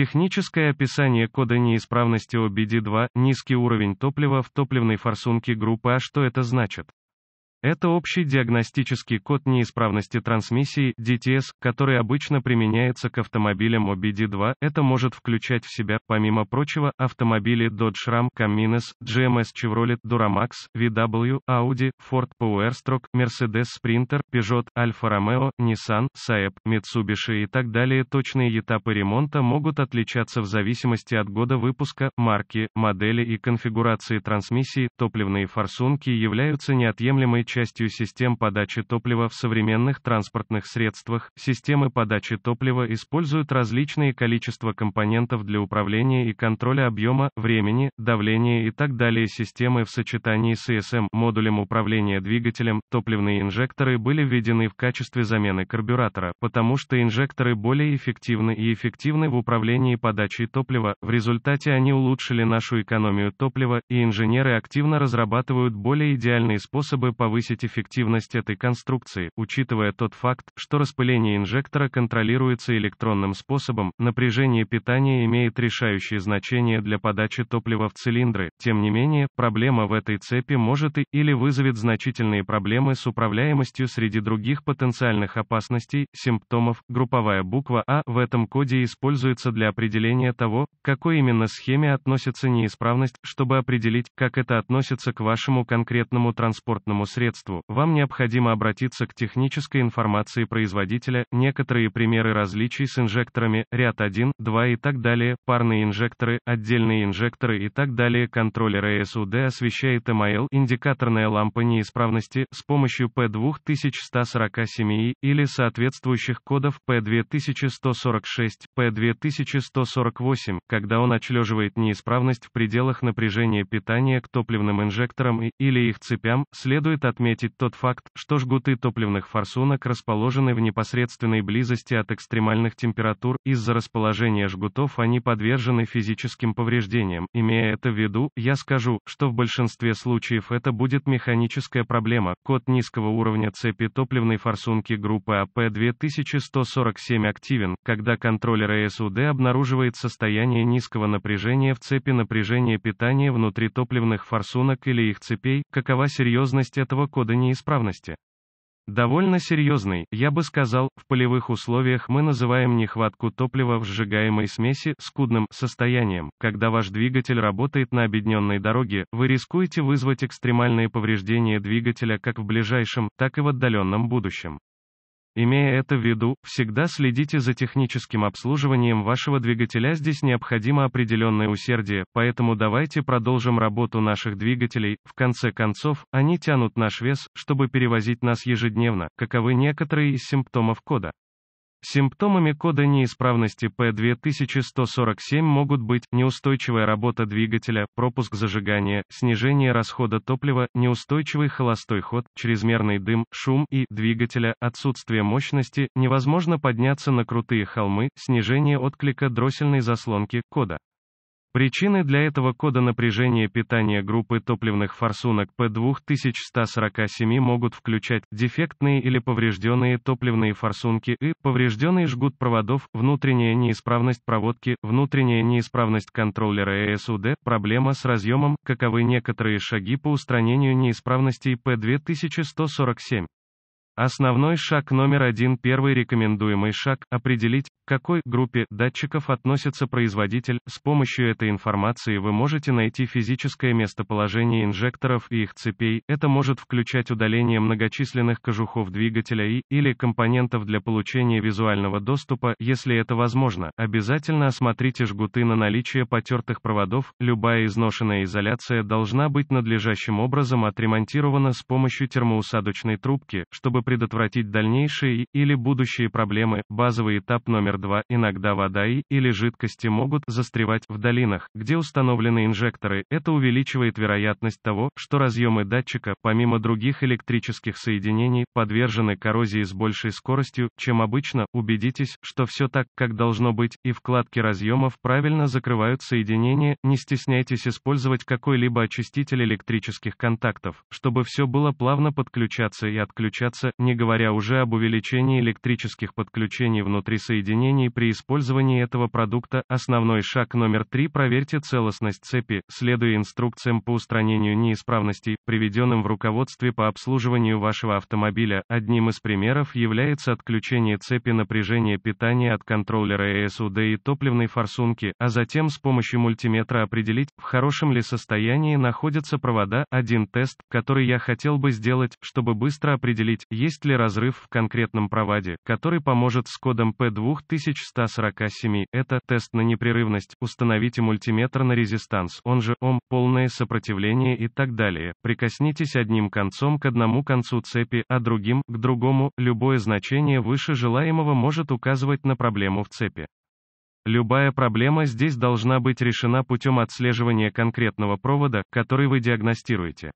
Техническое описание кода неисправности OBD2 – низкий уровень топлива в топливной форсунке группы А. Что это значит? Это общий диагностический код неисправности трансмиссии DTS, который обычно применяется к автомобилям OBD2. Это может включать в себя, помимо прочего, автомобили Dodge Ram, Cummins, GMS эм Chevrolet, Duramax, VW, Audi, Ford Powerstroke, Mercedes Sprinter, Peugeot, Alfa Romeo, Nissan, Saab, Mitsubishi и так далее. Точные этапы ремонта могут отличаться в зависимости от года выпуска, марки, модели и конфигурации трансмиссии. Топливные форсунки являются неотъемлемой частью систем подачи топлива в современных транспортных средствах. Системы подачи топлива используют различные количества компонентов для управления и контроля объема, времени, давления и так далее. Системы в сочетании с ESM, модулем управления двигателем, топливные инжекторы были введены в качестве замены карбюратора, потому что инжекторы более эффективны и эффективны в управлении подачей топлива, в результате они улучшили нашу экономию топлива, и инженеры активно разрабатывают более идеальные способы повысить повысить эффективность этой конструкции, учитывая тот факт, что распыление инжектора контролируется электронным способом, напряжение питания имеет решающее значение для подачи топлива в цилиндры, тем не менее, проблема в этой цепи может и, или вызовет значительные проблемы с управляемостью среди других потенциальных опасностей, симптомов, групповая буква А в этом коде используется для определения того, к какой именно схеме относится неисправность, чтобы определить, как это относится к вашему конкретному транспортному средству средству, вам необходимо обратиться к технической информации производителя, некоторые примеры различий с инжекторами, ряд 1, 2 и так далее, парные инжекторы, отдельные инжекторы и так далее. Контроллер ASUD освещает МАЛ, индикаторная лампа неисправности, с помощью p 2147 или соответствующих кодов P2146, P2148, когда он отчлеживает неисправность в пределах напряжения питания к топливным инжекторам и, или их цепям, следует отметить отметить тот факт, что жгуты топливных форсунок расположены в непосредственной близости от экстремальных температур, из-за расположения жгутов они подвержены физическим повреждениям. Имея это в виду, я скажу, что в большинстве случаев это будет механическая проблема. Код низкого уровня цепи топливной форсунки группы АП-2147 активен, когда контроллер ASUD обнаруживает состояние низкого напряжения в цепи напряжения питания внутри топливных форсунок или их цепей, какова серьезность этого кода неисправности. Довольно серьезный, я бы сказал, в полевых условиях мы называем нехватку топлива в сжигаемой смеси скудным состоянием. Когда ваш двигатель работает на обедненной дороге, вы рискуете вызвать экстремальные повреждения двигателя как в ближайшем, так и в отдаленном будущем. Имея это в виду, всегда следите за техническим обслуживанием вашего двигателя, здесь необходимо определенное усердие, поэтому давайте продолжим работу наших двигателей, в конце концов, они тянут наш вес, чтобы перевозить нас ежедневно, каковы некоторые из симптомов кода. Симптомами кода неисправности P2147 могут быть неустойчивая работа двигателя, пропуск зажигания, снижение расхода топлива, неустойчивый холостой ход, чрезмерный дым, шум и двигателя, отсутствие мощности, невозможно подняться на крутые холмы, снижение отклика дроссельной заслонки кода. Причины для этого кода напряжения питания группы топливных форсунок P2147 могут включать дефектные или поврежденные топливные форсунки и поврежденный жгут проводов, внутренняя неисправность проводки, внутренняя неисправность контроллера ESUD, проблема с разъемом, каковы некоторые шаги по устранению неисправностей P2147. Основной шаг номер один Первый рекомендуемый шаг – определить, к какой группе датчиков относится производитель. С помощью этой информации вы можете найти физическое местоположение инжекторов и их цепей. Это может включать удаление многочисленных кожухов двигателя и или компонентов для получения визуального доступа, если это возможно. Обязательно осмотрите жгуты на наличие потертых проводов. Любая изношенная изоляция должна быть надлежащим образом отремонтирована с помощью термоусадочной трубки, чтобы чтобы предотвратить дальнейшие или будущие проблемы. Базовый этап номер два. Иногда вода и или жидкости могут застревать в долинах, где установлены инжекторы. Это увеличивает вероятность того, что разъемы датчика, помимо других электрических соединений, подвержены коррозии с большей скоростью, чем обычно. Убедитесь, что все так, как должно быть, и вкладки разъемов правильно закрывают соединение. Не стесняйтесь использовать какой-либо очиститель электрических контактов, чтобы все было плавно подключаться и отключаться, не говоря уже об увеличении электрических подключений внутри соединений при использовании этого продукта. Основной шаг номер три проверьте целостность цепи, следуя инструкциям по устранению неисправностей, приведенным в руководстве по обслуживанию вашего автомобиля. Одним из примеров является отключение цепи напряжения питания от контроллера ESUD и топливной форсунки, а затем с помощью мультиметра определить, в хорошем ли состоянии находятся провода. Один тест, который я хотел бы сделать, чтобы быстро определить, есть ли разрыв в конкретном проводе, который поможет с кодом P2147, это тест на непрерывность, установите мультиметр на резистанс, он же ОМ, полное сопротивление и так далее. Прикоснитесь одним концом к одному концу цепи, а другим, к другому, любое значение выше желаемого может указывать на проблему в цепи. Любая проблема здесь должна быть решена путем отслеживания конкретного провода, который вы диагностируете.